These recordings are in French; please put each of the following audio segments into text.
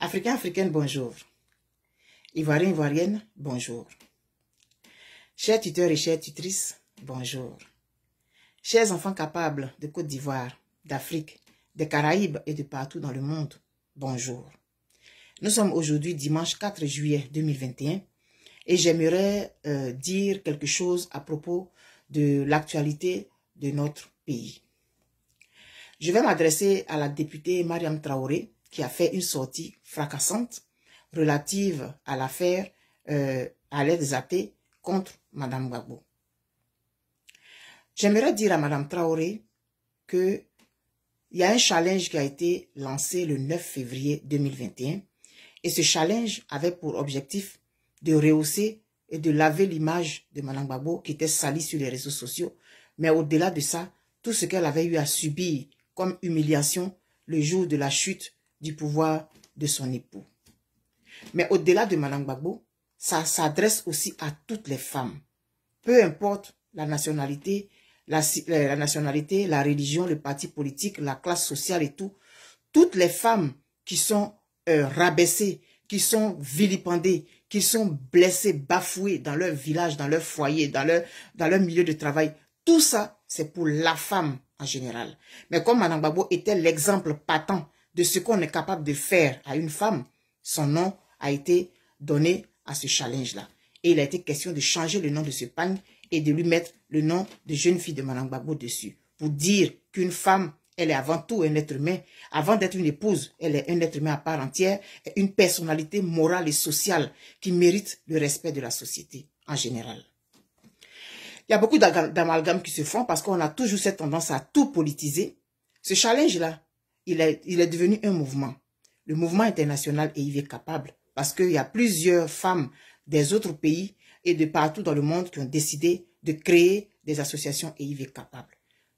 Africains, Africaines, bonjour. Ivoiriens, Ivoiriennes, bonjour. Chers tuteurs et chères tutrices, bonjour. Chers enfants capables de Côte d'Ivoire, d'Afrique, des Caraïbes et de partout dans le monde, bonjour. Nous sommes aujourd'hui dimanche 4 juillet 2021 et j'aimerais euh, dire quelque chose à propos de l'actualité de notre pays. Je vais m'adresser à la députée Mariam Traoré, qui a fait une sortie fracassante relative à l'affaire euh, des athées contre Mme Gbagbo. J'aimerais dire à Madame Traoré que il y a un challenge qui a été lancé le 9 février 2021 et ce challenge avait pour objectif de rehausser et de laver l'image de Madame Gbagbo qui était salie sur les réseaux sociaux, mais au-delà de ça, tout ce qu'elle avait eu à subir comme humiliation le jour de la chute du pouvoir de son époux. Mais au-delà de Gbagbo, ça s'adresse aussi à toutes les femmes, peu importe la nationalité, euh, la, nationalité, la religion, le parti politique, la classe sociale et tout. Toutes les femmes qui sont euh, rabaissées, qui sont vilipendées, qui sont blessées, bafouées dans leur village, dans leur foyer, dans leur, milieu de travail, tout ça, c'est pour la femme en général. Mais comme Babo était l'exemple patent de ce qu'on est capable de faire à une femme, son nom a été donné à ce challenge-là. Et il a été question de changer le nom de ce pan et de lui mettre le nom de jeune fille de Manangbabo dessus. Pour dire qu'une femme, elle est avant tout un être humain. Avant d'être une épouse, elle est un être humain à part entière, une personnalité morale et sociale qui mérite le respect de la société en général. Il y a beaucoup d'amalgames qui se font parce qu'on a toujours cette tendance à tout politiser. Ce challenge-là, il est, devenu un mouvement. Le mouvement international et il est capable parce qu'il y a plusieurs femmes des autres pays et de partout dans le monde qui ont décidé de créer des associations EIV capables.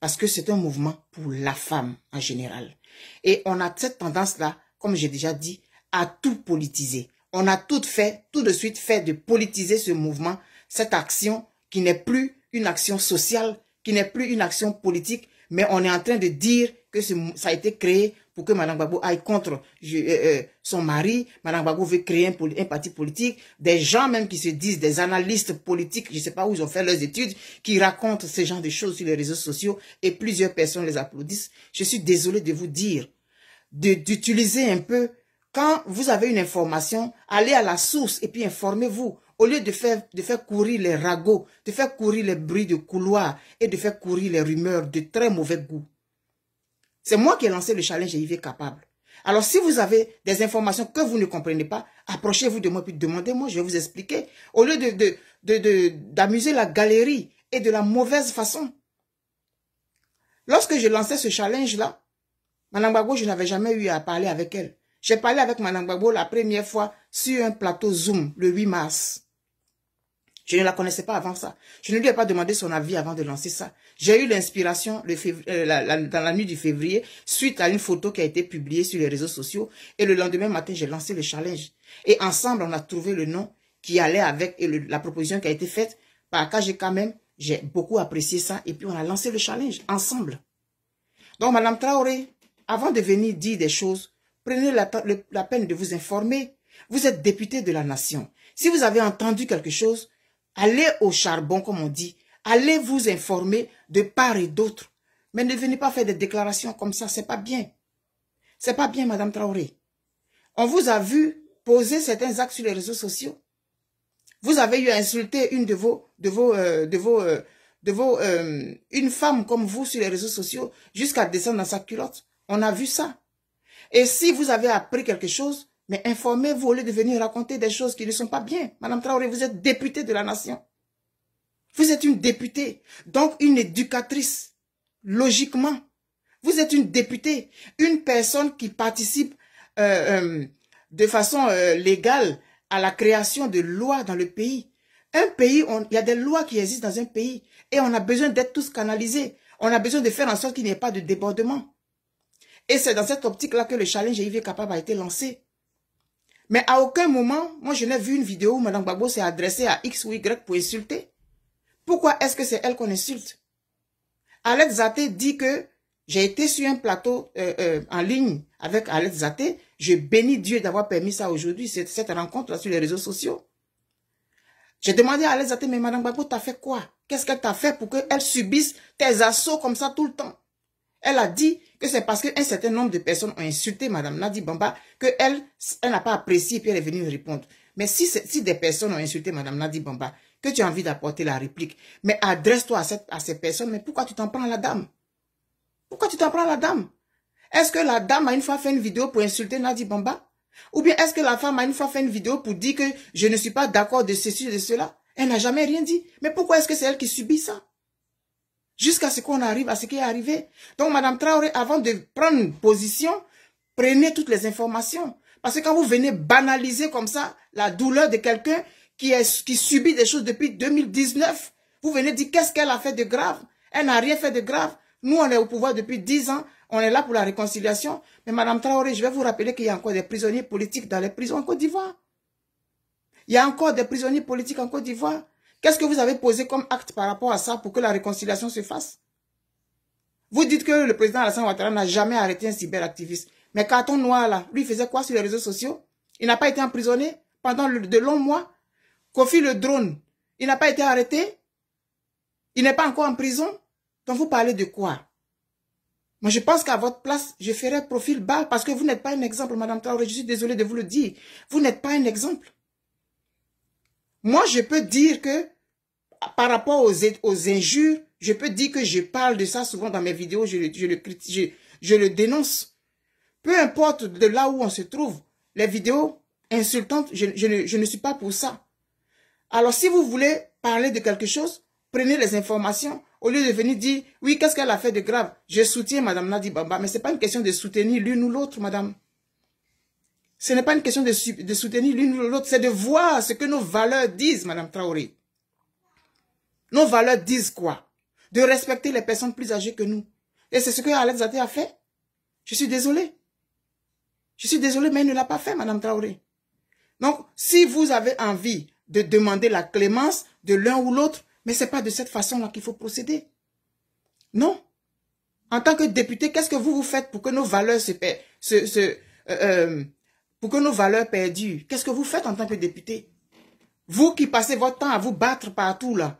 Parce que c'est un mouvement pour la femme en général. Et on a cette tendance-là, comme j'ai déjà dit, à tout politiser. On a tout fait, tout de suite fait de politiser ce mouvement, cette action qui n'est plus une action sociale, qui n'est plus une action politique, mais on est en train de dire que ça a été créé pour que Madame Babou aille contre euh, euh, son mari. Madame Babou veut créer un, parti politique. Des gens même qui se disent des analystes politiques, je ne sais pas où ils ont fait leurs études, qui racontent ce genre de choses sur les réseaux sociaux et plusieurs personnes les applaudissent. Je suis désolé de vous dire d'utiliser un peu quand vous avez une information, allez à la source et puis informez-vous. Au lieu de faire, de faire courir les ragots, de faire courir les bruits de couloir et de faire courir les rumeurs de très mauvais goût. C'est moi qui ai lancé le challenge est Capable. Alors, si vous avez des informations que vous ne comprenez pas, approchez-vous de moi puis demandez-moi, je vais vous expliquer. Au lieu de d'amuser la galerie et de la mauvaise façon. Lorsque je lançais ce challenge-là, Babo, je n'avais jamais eu à parler avec elle. J'ai parlé avec Babo la première fois sur un plateau Zoom le 8 mars. Je ne la connaissais pas avant ça. Je ne lui ai pas demandé son avis avant de lancer ça. J'ai eu l'inspiration euh, dans la nuit du février suite à une photo qui a été publiée sur les réseaux sociaux. Et le lendemain matin, j'ai lancé le challenge. Et ensemble, on a trouvé le nom qui allait avec et la proposition qui a été faite par KGK même. J'ai beaucoup apprécié ça. Et puis, on a lancé le challenge ensemble. Donc, Madame Traoré, avant de venir dire des choses, prenez la, la peine de vous informer. Vous êtes député de la nation. Si vous avez entendu quelque chose, Allez au charbon, comme on dit. Allez vous informer de part et d'autre. Mais ne venez pas faire des déclarations comme ça, c'est pas bien. C'est pas bien, Madame Traoré. On vous a vu poser certains actes sur les réseaux sociaux. Vous avez eu à insulter une de vos, de vos, euh, de vos, euh, de vos, euh, une femme comme vous sur les réseaux sociaux jusqu'à descendre dans sa culotte. On a vu ça. Et si vous avez appris quelque chose, mais informez-vous au lieu de venir raconter des choses qui ne sont pas bien. Madame Traoré, vous êtes députée de la nation. Vous êtes une députée, donc une éducatrice, logiquement. Vous êtes une députée, une personne qui participe euh, euh, de façon euh, légale à la création de lois dans le pays. Un pays, il y a des lois qui existent dans un pays et on a besoin d'être tous canalisés. On a besoin de faire en sorte qu'il n'y ait pas de débordement. Et c'est dans cette optique-là que le challenge IV capable a été lancé. Mais à aucun moment, moi je n'ai vu une vidéo où Mme Babo s'est adressée à X ou Y pour insulter. Pourquoi est-ce que c'est elle qu'on insulte Alex Zaté dit que j'ai été sur un plateau euh, euh, en ligne avec Alex Zaté. Je bénis Dieu d'avoir permis ça aujourd'hui, cette, rencontre-là sur les réseaux sociaux. J'ai demandé à Alex Zaté, mais Mme Babo, t'as fait quoi Qu'est-ce qu'elle t'a fait pour qu'elle subisse tes assauts comme ça tout le temps elle a dit que c'est parce qu'un certain nombre de personnes ont insulté Madame Nadi Bamba qu'elle elle, n'a pas apprécié et puis elle est venue répondre. Mais si, si des personnes ont insulté Madame Nadi Bamba, que tu as envie d'apporter la réplique, mais adresse-toi à, à ces personnes, mais pourquoi tu t'en prends à la dame Pourquoi tu t'en prends à la dame Est-ce que la dame a une fois fait une vidéo pour insulter Nadi Bamba Ou bien est-ce que la femme a une fois fait une vidéo pour dire que je ne suis pas d'accord de ceci, et de cela Elle n'a jamais rien dit. Mais pourquoi est-ce que c'est elle qui subit ça Jusqu'à ce qu'on arrive à ce qui est arrivé. Donc, Madame Traoré, avant de prendre position, prenez toutes les informations. Parce que quand vous venez banaliser comme ça la douleur de quelqu'un qui, est, qui subit des choses depuis 2019, vous venez dire qu'est-ce qu'elle a fait de grave Elle n'a rien fait de grave. Nous, on est au pouvoir depuis 10 ans. On est là pour la réconciliation. Mais Madame Traoré, je vais vous rappeler qu'il y a encore des prisonniers politiques dans les prisons en Côte d'Ivoire. Il y a encore des prisonniers politiques en Côte d'Ivoire. Qu'est-ce que vous avez posé comme acte par rapport à ça pour que la réconciliation se fasse Vous dites que le président Alassane Ouattara n'a jamais arrêté un cyberactiviste. Mais Carton Noir, là, lui, faisait quoi sur les réseaux sociaux Il n'a pas été emprisonné pendant de longs mois Kofi le drone, il n'a pas été arrêté Il n'est pas encore en prison Donc vous parlez de quoi moi, je pense qu'à votre place, je ferai profil bas parce que vous n'êtes pas un exemple, Madame Traoré. Je suis désolée de vous le dire. Vous n'êtes pas un exemple. Moi, je peux dire que par rapport aux, injures, je peux dire que je parle de ça souvent dans mes vidéos, je le, je je, le dénonce. Peu importe de là où on se trouve, les vidéos insultantes, je, ne, suis pas pour ça. Alors si vous voulez parler de quelque chose, prenez les informations. Au lieu de venir dire, oui, qu'est-ce qu'elle a fait de grave Je soutiens Madame Nadi Bamba, mais ce n'est pas une question de soutenir l'une ou l'autre, Madame. Ce n'est pas une question de, de soutenir l'une ou l'autre, c'est de voir ce que nos valeurs disent, Madame Traoré. Nos valeurs disent quoi De respecter les personnes plus âgées que nous. Et c'est ce que Alex Zate a fait. Je suis désolé. Je suis désolé, mais il ne l'a pas fait, Madame Traoré. Donc, si vous avez envie de demander la clémence de l'un ou l'autre, mais ce n'est pas de cette façon-là qu'il faut procéder. Non. En tant que député, qu'est-ce que vous vous faites pour que nos valeurs se, se, euh, euh, pour que nos valeurs perdues Qu'est-ce que vous faites en tant que député Vous qui passez votre temps à vous battre partout là,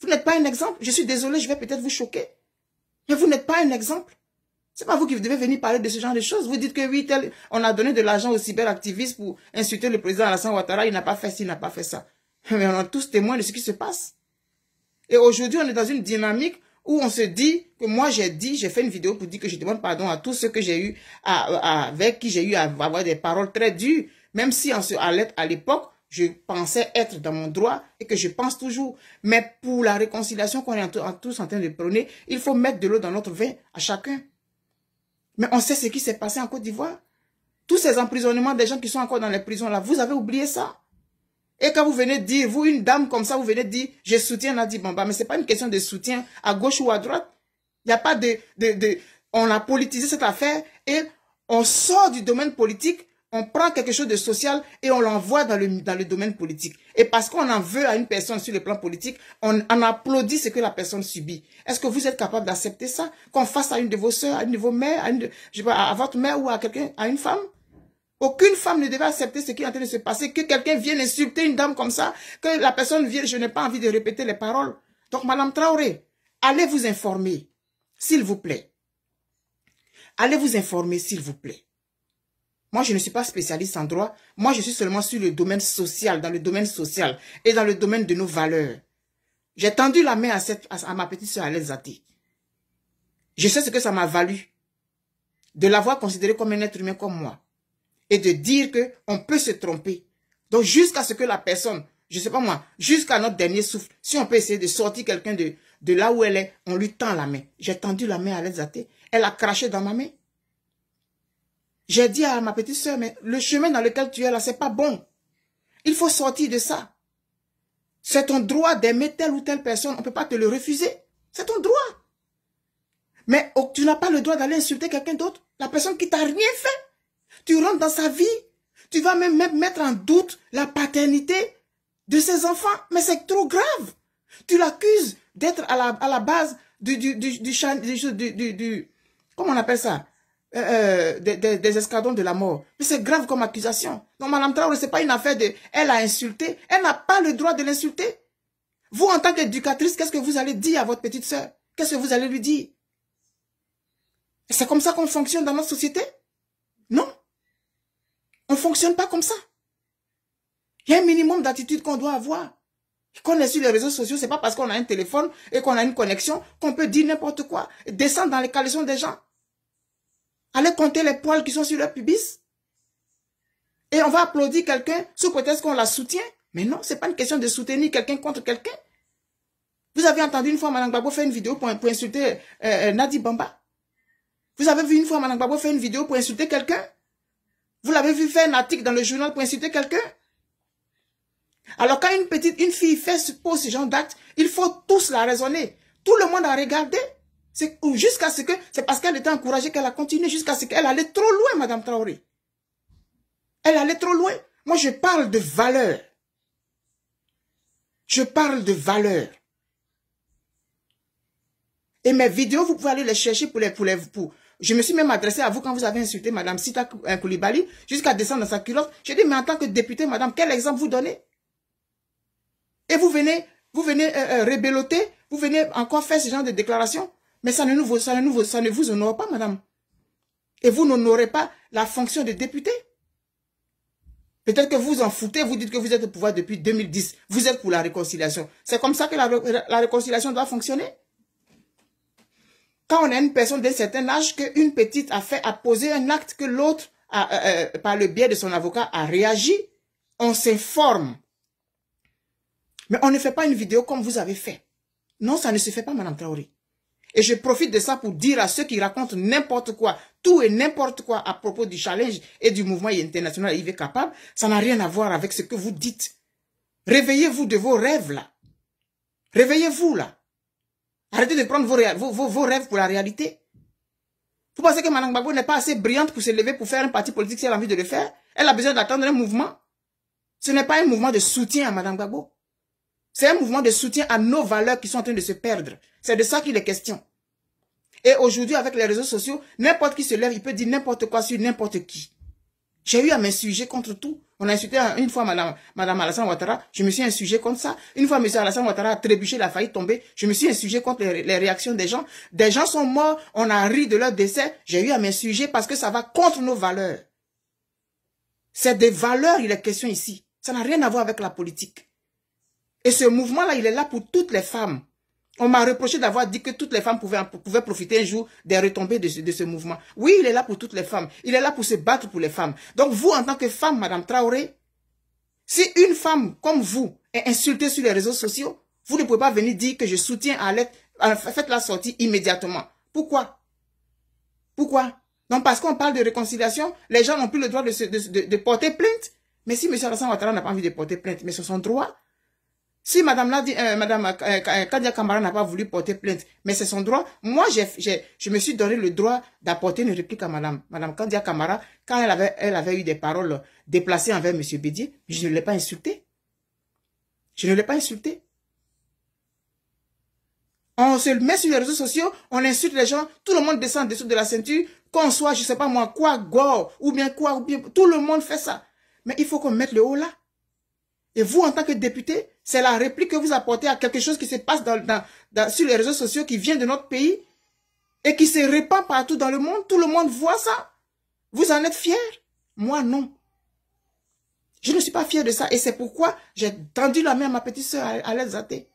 vous n'êtes pas un exemple. Je suis désolé, je vais peut-être vous choquer. Mais vous n'êtes pas un exemple. C'est pas vous qui devez venir parler de ce genre de choses. Vous dites que oui, on a donné de l'argent aux cyberactivistes pour insulter le président Alassane Ouattara. Il n'a pas fait ci, il n'a pas fait ça. Mais on a tous témoin de ce qui se passe. Et aujourd'hui, on est dans une dynamique où on se dit que moi j'ai dit, j'ai fait une vidéo pour dire que je demande pardon à tous ceux que j'ai eu avec qui j'ai eu à avoir des paroles très dures, même si on se alerte à l'époque, je pensais être dans mon droit et que je pense toujours. Mais pour la réconciliation qu'on est tous en train de prôner, il faut mettre de l'eau dans notre vin à chacun. Mais on sait ce qui s'est passé en Côte d'Ivoire. Tous ces emprisonnements des gens qui sont encore dans les prisons là, vous avez oublié ça et quand vous venez dire, vous, une dame comme ça, vous venez dire, je soutiens Nadi Bamba, mais ce n'est pas une question de soutien à gauche ou à droite. Il n'y a pas de, de... On a politisé cette affaire et on sort du domaine politique on prend quelque chose de social et on l'envoie dans le, dans le domaine politique. Et parce qu'on en veut à une personne sur le plan politique, on, applaudit ce que la personne subit. Est-ce que vous êtes capable d'accepter ça Qu'on fasse à une de vos soeurs, à une de vos mères, à, à votre mère ou à quelqu'un, à une femme aucune femme ne devait accepter ce qui est en train de se passer, que quelqu'un vienne insulter une dame comme ça, que la personne vienne, je n'ai pas envie de répéter les paroles. Donc, Madame Traoré, allez vous informer, s'il vous plaît. Allez vous informer, s'il vous plaît. Moi, je ne suis pas spécialiste en droit. Moi, je suis seulement sur le domaine social, dans le domaine social et dans le domaine de nos valeurs. J'ai tendu la main à, cette, à, ma petite sœur Je sais ce que ça m'a valu de l'avoir considérée comme un être humain comme moi et de dire qu'on peut se tromper. Donc, jusqu'à ce que la personne, je ne sais pas moi, jusqu'à notre dernier souffle, si on peut essayer de sortir quelqu'un de, là où elle est, on lui tend la main. J'ai tendu la main à Alexati. Elle a craché dans ma main. J'ai dit à ma petite soeur, mais le chemin dans lequel tu es là, c'est pas bon. Il faut sortir de ça. C'est ton droit d'aimer telle ou telle personne. On ne peut pas te le refuser. C'est ton droit. Mais oh, tu n'as pas le droit d'aller insulter quelqu'un d'autre. La personne qui t'a rien fait. Tu rentres dans sa vie. Tu vas même mettre en doute la paternité de ses enfants. Mais c'est trop grave. Tu l'accuses d'être à la, à la, base du, du, du, du, du, du, Comment on appelle ça euh, euh, des, escadrons de la mort. Mais c'est grave comme accusation. Non, Madame Traoré, c'est pas une affaire de... Elle a insulté. Elle n'a pas le droit de l'insulter. Vous, en tant qu'éducatrice, qu'est-ce que vous allez dire à votre petite sœur Qu'est-ce que vous allez lui dire C'est comme ça qu'on fonctionne dans notre société Non. On fonctionne pas comme ça. Il y a un minimum d'attitude qu'on doit avoir. Qu'on est sur les réseaux sociaux, c'est pas parce qu'on a un téléphone et qu'on a une connexion qu'on peut dire n'importe quoi, descendre dans les caleçons des gens. Allez compter les poils qui sont sur leur pubis. Et on va applaudir quelqu'un sous prétexte qu'on la soutient. Mais non, ce n'est pas une question de soutenir quelqu'un contre quelqu'un. Vous avez entendu une fois Mme Gbagbo faire une vidéo pour, insulter euh, euh, Nadi Bamba Vous avez vu une fois Mme Gbagbo faire une vidéo pour insulter quelqu'un Vous l'avez vu faire un article dans le journal pour insulter quelqu'un Alors quand une petite, une fille fait ce genre d'acte, il faut tous la raisonner. Tout le monde a regardé. Jusqu'à ce que, c'est parce qu'elle était encouragée qu'elle a continué jusqu'à ce qu'elle allait trop loin, Madame Traoré. Elle allait trop loin. Moi, je parle de valeur. Je parle de valeur. Et mes vidéos, vous pouvez aller les chercher pour les... poulets Je me suis même adressé à vous quand vous avez insulté Madame Sita euh, Koulibaly jusqu'à descendre dans sa culotte. J'ai dit, mais en tant que députée, Madame, quel exemple vous donnez Et vous venez, vous venez euh, euh, rébelloter vous venez encore faire ce genre de déclaration mais ça ne, ça, ne ça ne vous honore pas, madame. Et vous n'honorez pas la fonction de député. Peut-être que vous en foutez, vous dites que vous êtes au pouvoir depuis 2010. Vous êtes pour la réconciliation. C'est comme ça que la, réconciliation doit fonctionner. Quand on a une personne d'un certain âge, qu'une petite a a posé un acte que l'autre, euh, euh, par le biais de son avocat, a réagi, on s'informe. Mais on ne fait pas une vidéo comme vous avez fait. Non, ça ne se fait pas, Madame Traoré. Et je profite de ça pour dire à ceux qui racontent n'importe quoi, tout et n'importe quoi à propos du challenge et du mouvement international IV capable, ça n'a rien à voir avec ce que vous dites. Réveillez-vous de vos rêves là. Réveillez-vous là. Arrêtez de prendre vos, vos, rêves pour la réalité. Vous pensez que Mme Gbagbo n'est pas assez brillante pour se lever pour faire un parti politique si elle a envie de le faire Elle a besoin d'attendre un mouvement. Ce n'est pas un mouvement de soutien à Mme Gbagbo. C'est un mouvement de soutien à nos valeurs qui sont en train de se perdre. C'est de ça qu'il est question. Et aujourd'hui, avec les réseaux sociaux, n'importe qui se lève, il peut dire n'importe quoi sur n'importe qui. J'ai eu à mes sujets contre tout. On a insulté une fois Madame, Madame Alassane Ouattara, je me suis sujet contre ça. Une fois Monsieur Alassane Ouattara a trébuché, il a failli tomber, je me suis sujet contre les, réactions des gens. Des gens sont morts, on a ri de leur décès. J'ai eu à mes sujets parce que ça va contre nos valeurs. C'est des valeurs, il est question ici. Ça n'a rien à voir avec la politique. Et ce mouvement-là, il est là pour toutes les femmes. On m'a reproché d'avoir dit que toutes les femmes pouvaient, profiter un jour des retombées de ce, mouvement. Oui, il est là pour toutes les femmes. Il est là pour se battre pour les femmes. Donc vous, en tant que femme, Madame Traoré, si une femme comme vous est insultée sur les réseaux sociaux, vous ne pouvez pas venir dire que je soutiens à l'aide, Faites la sortie immédiatement. Pourquoi Pourquoi Donc parce qu'on parle de réconciliation, les gens n'ont plus le droit de, porter plainte. Mais si M. Alassane Ouattara n'a pas envie de porter plainte, mais sur son droits. Si Madame, euh, euh, Kandia euh, Kamara n'a pas voulu porter plainte, mais c'est son droit, moi je me suis donné le droit d'apporter une réplique à Madame, Madame Kadia Kamara quand elle avait, eu des paroles déplacées envers M. Bédier. Je ne l'ai pas insulté. Je ne l'ai pas insulté. On se met sur les réseaux sociaux, on insulte les gens, tout le monde descend dessous de la ceinture, qu'on soit, je ne sais pas moi, quoi, gore, ou bien quoi, ou bien, tout le monde fait ça. Mais il faut qu'on mette le haut là. Et vous, en tant que député, c'est la réplique que vous apportez à quelque chose qui se passe sur les réseaux sociaux, qui vient de notre pays et qui se répand partout dans le monde. Tout le monde voit ça. Vous en êtes fiers Moi, non. Je ne suis pas fière de ça. Et c'est pourquoi j'ai tendu la main à ma petite soeur à Zaté.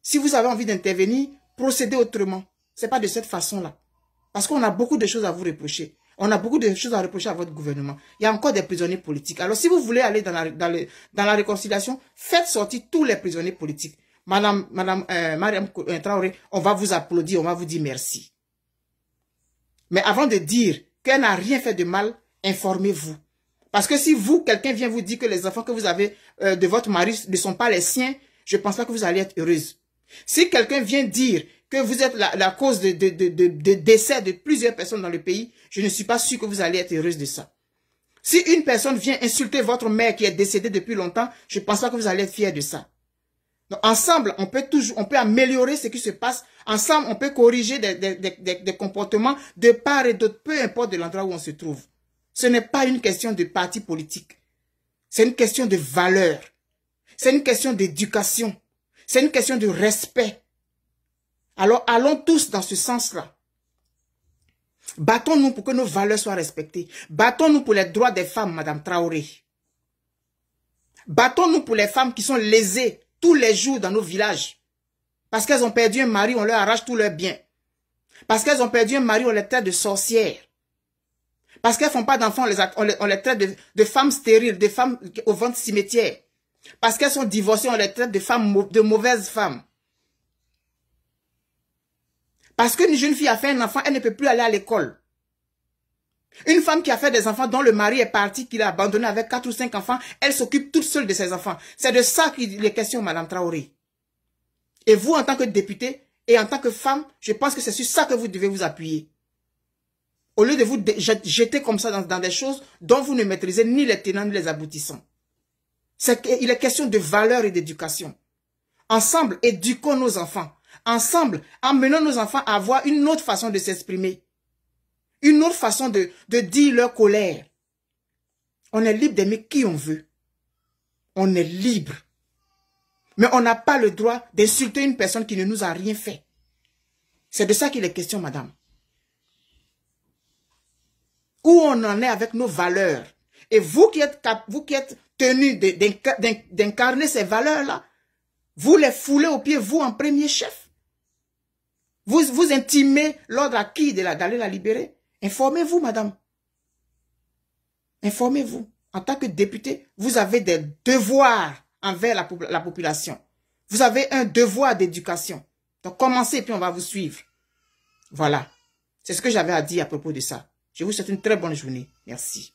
Si vous avez envie d'intervenir, procédez autrement. Ce n'est pas de cette façon-là. Parce qu'on a beaucoup de choses à vous reprocher. On a beaucoup de choses à reprocher à votre gouvernement. Il y a encore des prisonniers politiques. Alors, si vous voulez aller dans la, dans, la réconciliation, faites sortir tous les prisonniers politiques. Madame, Madame euh, Mariam euh, Traoré, on va vous applaudir, on va vous dire merci. Mais avant de dire qu'elle n'a rien fait de mal, informez-vous. Parce que si vous, quelqu'un vient vous dire que les enfants que vous avez euh, de votre mari ne sont pas les siens, je ne pense pas que vous allez être heureuse. Si quelqu'un vient dire que vous êtes la, cause de, de, de, de, décès de plusieurs personnes dans le pays, je ne suis pas sûr que vous allez être heureuse de ça. Si une personne vient insulter votre mère qui est décédée depuis longtemps, je ne pense pas que vous allez être fier de ça. Donc, ensemble, on peut toujours, on peut améliorer ce qui se passe. Ensemble, on peut corriger des, des, des, des comportements de part et d'autre, peu importe de l'endroit où on se trouve. Ce n'est pas une question de parti politique. C'est une question de valeur. C'est une question d'éducation. C'est une question de respect. Alors allons tous dans ce sens-là. Battons-nous pour que nos valeurs soient respectées. Battons-nous pour les droits des femmes, Madame Traoré. Battons-nous pour les femmes qui sont lésées tous les jours dans nos villages. Parce qu'elles ont perdu un mari, on leur arrache tous leurs biens. Parce qu'elles ont perdu un mari, on les traite de sorcières. Parce qu'elles font pas d'enfants, on les, traite de, de, femmes stériles, de femmes au ventre cimetière. Parce qu'elles sont divorcées, on les traite de femmes, de mauvaises femmes. Parce qu'une jeune fille a fait un enfant, elle ne peut plus aller à l'école. Une femme qui a fait des enfants dont le mari est parti, qu'il a abandonné avec quatre ou cinq enfants, elle s'occupe toute seule de ses enfants. C'est de ça qu'il est question, Madame Traoré. Et vous, en tant que députée et en tant que femme, je pense que c'est sur ça que vous devez vous appuyer. Au lieu de vous jeter comme ça dans, des choses dont vous ne maîtrisez ni les tenants ni les aboutissants. C'est il est question de valeur et d'éducation. Ensemble, éduquons nos enfants ensemble, amenons nos enfants à avoir une autre façon de s'exprimer, une autre façon de, dire leur colère. On est libre d'aimer qui on veut. On est libre. Mais on n'a pas le droit d'insulter une personne qui ne nous a rien fait. C'est de ça qu'il est question, madame. Où on en est avec nos valeurs. Et vous qui êtes, vous qui êtes tenu d'incarner ces valeurs-là, vous les foulez au pied, vous en premier chef. Vous, intimez l'ordre à qui d'aller la libérer Informez-vous, madame. Informez-vous. En tant que député, vous avez des devoirs envers la, la population. Vous avez un devoir d'éducation. Donc commencez, puis on va vous suivre. Voilà. C'est ce que j'avais à dire à propos de ça. Je vous souhaite une très bonne journée. Merci.